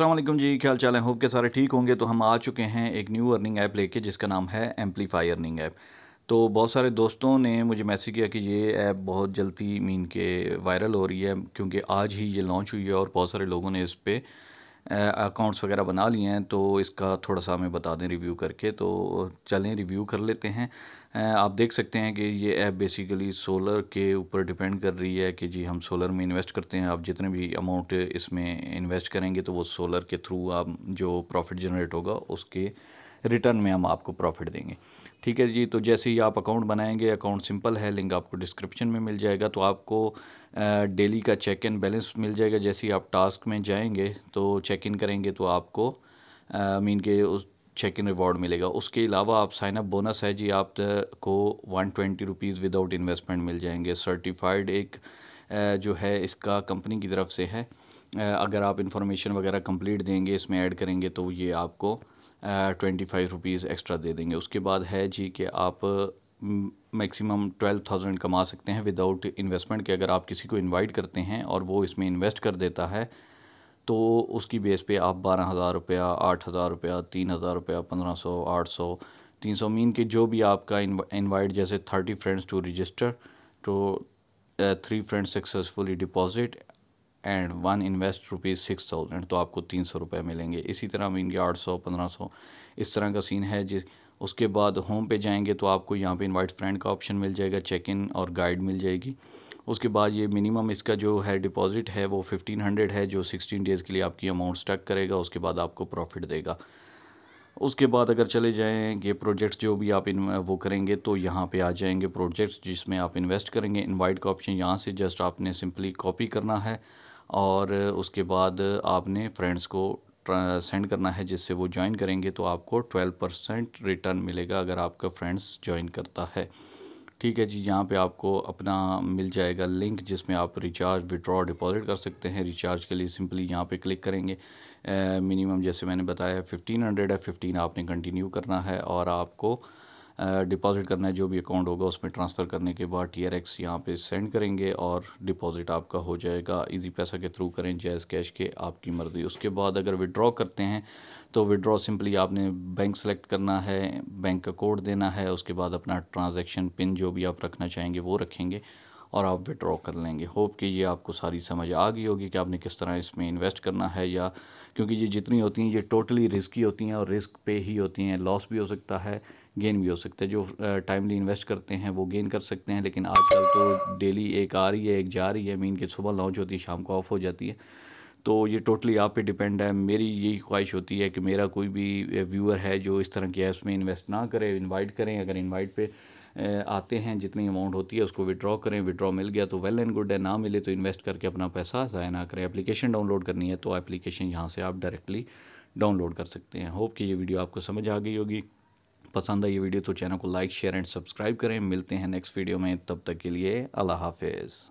असलम जी क्या चाल है होप के सारे ठीक होंगे तो हम आ चुके हैं एक न्यू अर्निंग ऐप लेके जिसका नाम है एम्पलीफाई अर्निंग ऐप तो बहुत सारे दोस्तों ने मुझे मैसेज किया कि ये ऐप बहुत जल्दी मीन के वायरल हो रही है क्योंकि आज ही ये लॉन्च हुई है और बहुत सारे लोगों ने इस पर अकाउंट्स वगैरह बना लिए हैं तो इसका थोड़ा सा हमें बता दें रिव्यू करके तो चलें रिव्यू कर लेते हैं आप देख सकते हैं कि ये ऐप बेसिकली सोलर के ऊपर डिपेंड कर रही है कि जी हम सोलर में इन्वेस्ट करते हैं आप जितने भी अमाउंट इसमें इन्वेस्ट करेंगे तो वो सोलर के थ्रू आप जो प्रॉफिट जनरेट होगा उसके रिटर्न में हम आपको प्रॉफिट देंगे ठीक है जी तो जैसे ही आप अकाउंट बनाएंगे अकाउंट सिंपल है लिंक आपको डिस्क्रिप्शन में मिल जाएगा तो आपको डेली का चेक इन बैलेंस मिल जाएगा जैसे ही आप टास्क में जाएंगे तो चेक इन करेंगे तो आपको मीन के उस चेक इन रिवॉर्ड मिलेगा उसके अलावा आप साइनअप बोनस है जी आपको one twenty rupees without investment मिल जाएंगे सर्टिफाइड एक जो है इसका कंपनी की तरफ से है अगर आप इंफॉर्मेशन वगैरह कंप्लीट देंगे इसमें ऐड करेंगे तो ये आपको ट्वेंटी फाइव रुपीज़ एक्स्ट्रा दे देंगे उसके बाद है जी कि आप मैक्सिमम ट्वेल्व थाउजेंड कमा सकते हैं विदाउट इन्वेस्टमेंट के अगर आप किसी को इनवाइट करते हैं और वो इसमें इन्वेस्ट कर देता है तो उसकी बेस पे आप बारह हज़ार रुपया आठ हज़ार रुपया तीन हज़ार रुपया पंद्रह सौ आठ सौ तीन सौ मीन के जो भी आपका इनवाइट जैसे thirty friends to register two three friends successfully deposit and one invest rupees six thousand तो आपको तीन सौ रुपये मिलेंगे इसी तरह हम इनके आठ सौ पंद्रह सौ इस तरह का सीन है जिस उसके बाद होम पे जाएंगे तो आपको यहाँ पे इनवाइट फ्रेंड का ऑप्शन मिल जाएगा चेक इन और गाइड मिल जाएगी उसके बाद ये मिनिमम इसका जो है डिपॉजिट है वो फिफ्टीन हंड्रेड है जो सिक्सटीन डेज़ के लिए आपकी अमाउंट स्टक करेगा उसके बाद आपको प्रॉफिट देगा उसके बाद अगर चले जाएँ ये प्रोजेक्ट्स जो भी आप इन वो करेंगे तो यहाँ पे आ जाएंगे प्रोजेक्ट्स जिसमें आप इन्वेस्ट करेंगे इनवाइट का ऑप्शन यहाँ से जस्ट आपने सिंपली कॉपी करना है और उसके बाद आपने फ्रेंड्स को सेंड करना है जिससे वो ज्वाइन करेंगे तो आपको 12 परसेंट रिटर्न मिलेगा अगर आपका फ्रेंड्स ज्वाइन करता है ठीक है जी यहाँ पे आपको अपना मिल जाएगा लिंक जिसमें आप रिचार्ज विड्रॉ डिपॉजिट कर सकते हैं रिचार्ज के लिए सिंपली यहाँ पे क्लिक करेंगे मिनिमम जैसे मैंने बताया फिफ्टीन हंड्रेड है फिफ्टीन आपने कंटिन्यू करना है और आपको डिपॉजिट करना है जो भी अकाउंट होगा उसमें ट्रांसफ़र करने के बाद टी आर एक्स यहाँ पर सेंड करेंगे और डिपॉजिट आपका हो जाएगा इजी पैसा के थ्रू करें जैज़ कैश के आपकी मर्ज़ी उसके बाद अगर विड्रॉ करते हैं तो विड्रॉ सिंपली आपने बैंक सेलेक्ट करना है बैंक का कोड देना है उसके बाद अपना ट्रांजेक्शन पिन जो भी आप रखना चाहेंगे वो रखेंगे और आप विड्रॉ कर लेंगे होप कि ये आपको सारी समझ आ गई होगी कि आपने किस तरह इसमें इन्वेस्ट करना है या क्योंकि ये जितनी होती हैं ये टोटली रिस्की होती हैं और रिस्क पे ही होती हैं लॉस भी हो सकता है गेन भी हो सकता है जो टाइमली इन्वेस्ट करते हैं वो गेन कर सकते हैं लेकिन आजकल तो डेली एक आ रही है एक जा रही है मीन के सुबह लॉन्च होती है शाम को ऑफ हो जाती है तो ये टोटली आप पे डिपेंड है मेरी यही ख्वाहिश होती है कि मेरा कोई भी व्यूअर है जो इस तरह की ऐप्स में इन्वेस्ट ना करे इनवाइट करें अगर इनवाइट पे आते हैं जितनी अमाउंट होती है उसको विड्रॉ करें विड्रॉ मिल गया तो वेल एंड गुड है ना मिले तो इन्वेस्ट करके अपना पैसा ज़ाया ना करें एप्लीकेशन डाउनलोड करनी है तो एप्लीकेशन यहाँ से आप डायरेक्टली डाउनलोड कर सकते हैं होप कि ये वीडियो आपको समझ आ गई होगी पसंद आई ये वीडियो तो चैनल को लाइक शेयर एंड सब्सक्राइब करें मिलते हैं नेक्स्ट वीडियो में तब तक के लिए अल्लाह हाफिज़